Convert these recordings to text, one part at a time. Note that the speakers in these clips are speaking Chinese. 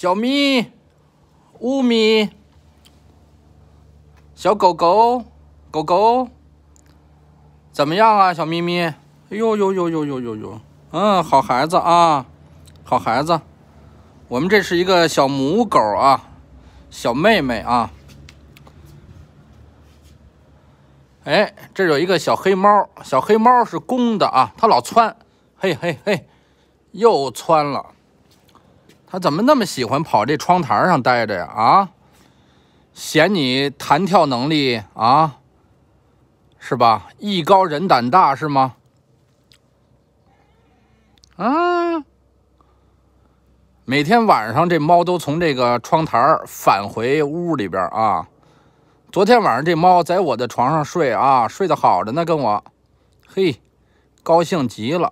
小咪，乌咪，小狗狗，狗狗，怎么样啊，小咪咪？哎呦呦呦呦呦呦呦！嗯，好孩子啊，好孩子，我们这是一个小母狗啊，小妹妹啊。哎，这有一个小黑猫，小黑猫是公的啊，它老窜，嘿嘿嘿，又窜了。它怎么那么喜欢跑这窗台上待着呀？啊，嫌你弹跳能力啊，是吧？艺高人胆大是吗？啊！每天晚上这猫都从这个窗台返回屋里边啊。昨天晚上这猫在我的床上睡啊，睡得好着呢，跟我，嘿，高兴极了。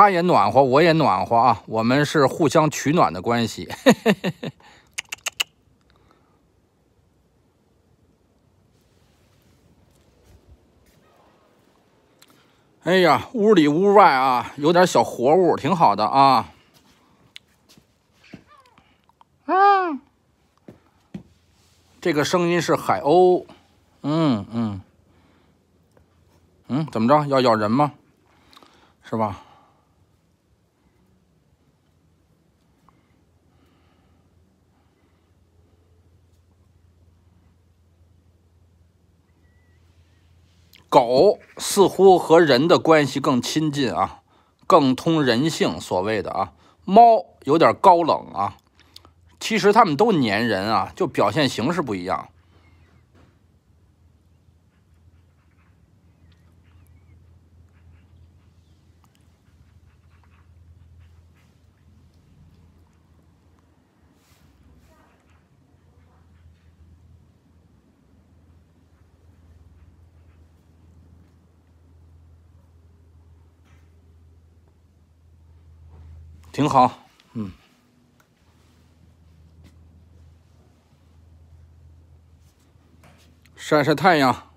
他也暖和，我也暖和啊！我们是互相取暖的关系。哎呀，屋里屋外啊，有点小活物，挺好的啊。嗯，这个声音是海鸥。嗯嗯嗯，怎么着？要咬人吗？是吧？狗似乎和人的关系更亲近啊，更通人性，所谓的啊，猫有点高冷啊，其实它们都粘人啊，就表现形式不一样。挺好，嗯，晒晒太阳。